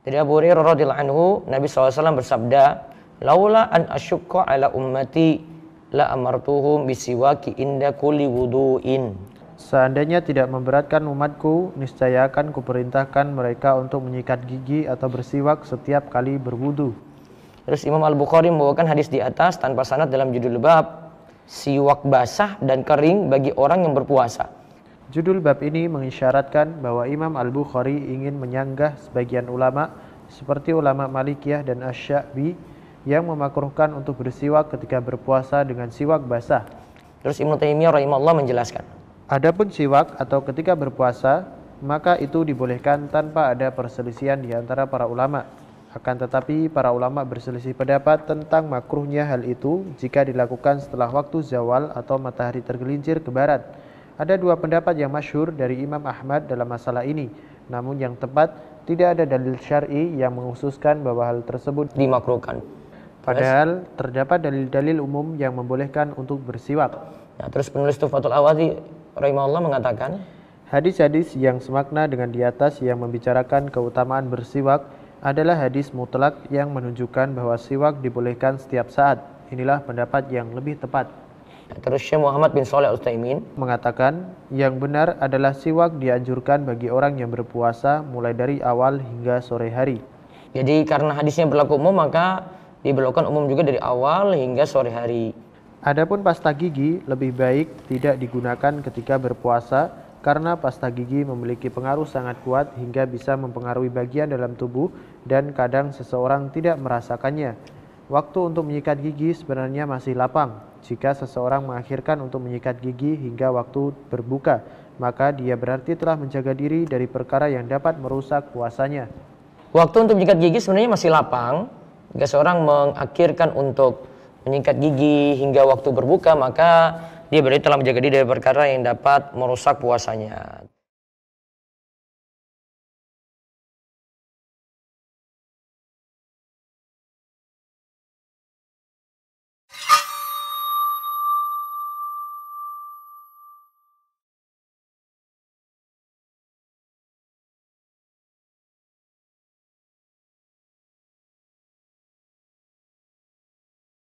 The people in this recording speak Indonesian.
Jadi Abu Hurairah radhiyallahu anhu, Nabi SAW bersabda, "Laula an asyukka ala ummati la amartuhum bisiwaki inda kulli wudu'in." Seandainya tidak memberatkan umatku, niscaya akan kuperintahkan mereka untuk menyikat gigi atau bersiwak setiap kali berwudu. Terus Imam Al-Bukhari membawakan hadis di atas tanpa sanad dalam judul bab siwak basah dan kering bagi orang yang berpuasa. Judul bab ini mengisyaratkan bahwa Imam Al-Bukhari ingin menyanggah sebagian ulama seperti ulama Malikiyah dan asy yang memakruhkan untuk bersiwak ketika berpuasa dengan siwak basah. Terus Ibnu Taimiyah rahimahullah menjelaskan. Adapun siwak atau ketika berpuasa, maka itu dibolehkan tanpa ada perselisihan di antara para ulama. Akan tetapi para ulama berselisih pendapat tentang makruhnya hal itu jika dilakukan setelah waktu zawal atau matahari tergelincir ke barat ada dua pendapat yang masyhur dari Imam Ahmad dalam masalah ini. Namun yang tepat tidak ada dalil syar'i yang mengkhususkan bahwa hal tersebut dimakruhkan. Padahal terdapat dalil-dalil umum yang membolehkan untuk bersiwak. Ya, terus penulis Tufatul Awadhi rahimahullah mengatakan, hadis-hadis yang semakna dengan di atas yang membicarakan keutamaan bersiwak adalah hadis mutlak yang menunjukkan bahwa siwak dibolehkan setiap saat. Inilah pendapat yang lebih tepat. Terus Syekh Muhammad bin Saleh Al-Taimin mengatakan, yang benar adalah siwak dianjurkan bagi orang yang berpuasa mulai dari awal hingga sore hari. Jadi karena hadisnya berlaku umum maka diberlakukan umum juga dari awal hingga sore hari. Adapun pasta gigi lebih baik tidak digunakan ketika berpuasa karena pasta gigi memiliki pengaruh sangat kuat hingga bisa mempengaruhi bagian dalam tubuh dan kadang seseorang tidak merasakannya. Waktu untuk menyikat gigi sebenarnya masih lapang. Jika seseorang mengakhirkan untuk menyikat gigi hingga waktu berbuka, maka dia berarti telah menjaga diri dari perkara yang dapat merusak puasanya. Waktu untuk menyikat gigi sebenarnya masih lapang. Jika seorang mengakhirkan untuk menyikat gigi hingga waktu berbuka, maka dia berarti telah menjaga diri dari perkara yang dapat merusak puasanya.